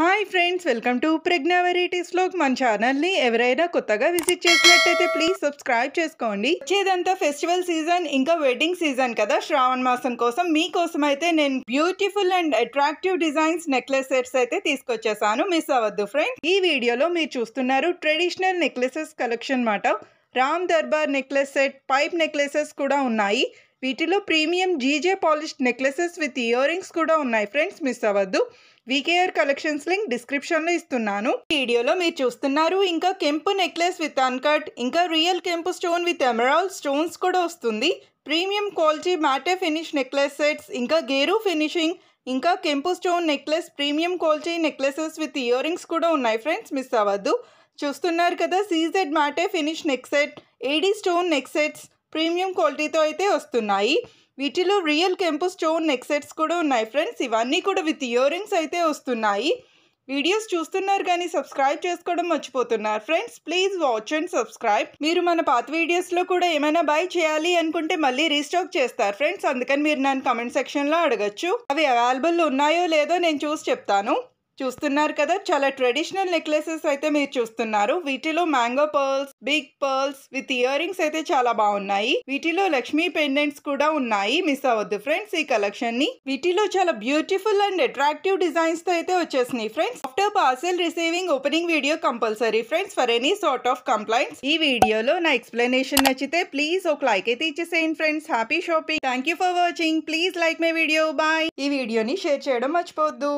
hi friends welcome to Pragna వెరైటీస్లో మన ఛానల్ని ఎవరైనా కొత్తగా విజిట్ చేసినట్టయితే ప్లీజ్ సబ్స్క్రైబ్ చేసుకోండి వచ్చేదంతా ఫెస్టివల్ సీజన్ ఇంకా వెడ్డింగ్ సీజన్ కదా శ్రావణ మాసం కోసం మీకోసం అయితే నేను beautiful and attractive designs necklace sets అయితే తీసుకొచ్చేసాను మిస్ అవ్వద్దు ఫ్రెండ్స్ ఈ వీడియోలో మీరు చూస్తున్నారు ట్రెడిషనల్ నెక్లెసెస్ కలెక్షన్ మాట Ram Darbar necklace set pipe necklaces కూడా ఉన్నాయి వీటిలో premium GJ polished necklaces with earrings కూడా ఉన్నాయి ఫ్రెండ్స్ మిస్ అవ్వద్దు వీకేఆర్ కలెక్షన్స్ లింక్ డిస్క్రిప్షన్లో ఇస్తున్నాను వీడియోలో మీరు చూస్తున్నారు ఇంకా కెంపు నెక్లెస్ విత్ అన్కట్ ఇంకా రియల్ కెంపు స్టోన్ విత్ ఎమరాల్డ్ స్టోన్స్ కూడా వస్తుంది premium quality matte finish necklace sets ఇంకా గేరు ఫినిషింగ్ ఇంకా కెంపు stone necklace premium quality necklaces with earrings కూడా ఉన్నాయి ఫ్రెండ్స్ మిస్ అవ్వద్దు చూస్తున్నారు కదా CZ matte finish neck set AD stone neck sets premium క్వాలిటీతో అయితే వస్తున్నాయి వీటిలో రియల్ కెంపు స్టోన్ నెక్సెట్స్ కూడా ఉన్నాయి ఫ్రెండ్స్ ఇవన్నీ కూడా విత్ ఇయర్ రింగ్స్ అయితే వస్తున్నాయి వీడియోస్ చూస్తున్నారు కానీ సబ్స్క్రైబ్ చేసుకోవడం మర్చిపోతున్నారు friends please watch and subscribe మీరు మన పాత వీడియోస్లో కూడా ఏమైనా బై చేయాలి అనుకుంటే మళ్ళీ రీస్టాక్ చేస్తారు ఫ్రెండ్స్ అందుకని మీరు నన్ను కమెంట్ సెక్షన్లో అడగచ్చు అవి అవైలబుల్ ఉన్నాయో లేదో నేను చూసి చెప్తాను చూస్తున్నారు కదా చాలా ట్రెడిషనల్ నెక్లెసెస్ అయితే మీరు చూస్తున్నారు వీటిలో mango pearls big pearls with earrings అయితే చాలా బాగున్నాయి వీటిలో లక్ష్మీ పెండెంట్స్ కూడా ఉన్నాయి మిస్ అవ్వద్దు ఫ్రెండ్స్ ఈ కలెక్షన్ ని వీటిలో చాలా బ్యూటిఫుల్ అండ్ అట్రాక్టివ్ డిజైన్స్ తో అయితే వచ్చేసినాయి friends after parcel receiving opening video compulsory friends for any sort of complaints ఈ వీడియోలో నా ఎక్స్ప్లెనేషన్ నచ్చితే ప్లీజ్ ఒక లైక్ అయితే ఇచ్చేసేయండి friends happy shopping thank you for watching please like my video bye ఈ వీడియోని షేర్ చేయడం మర్చిపోవద్దు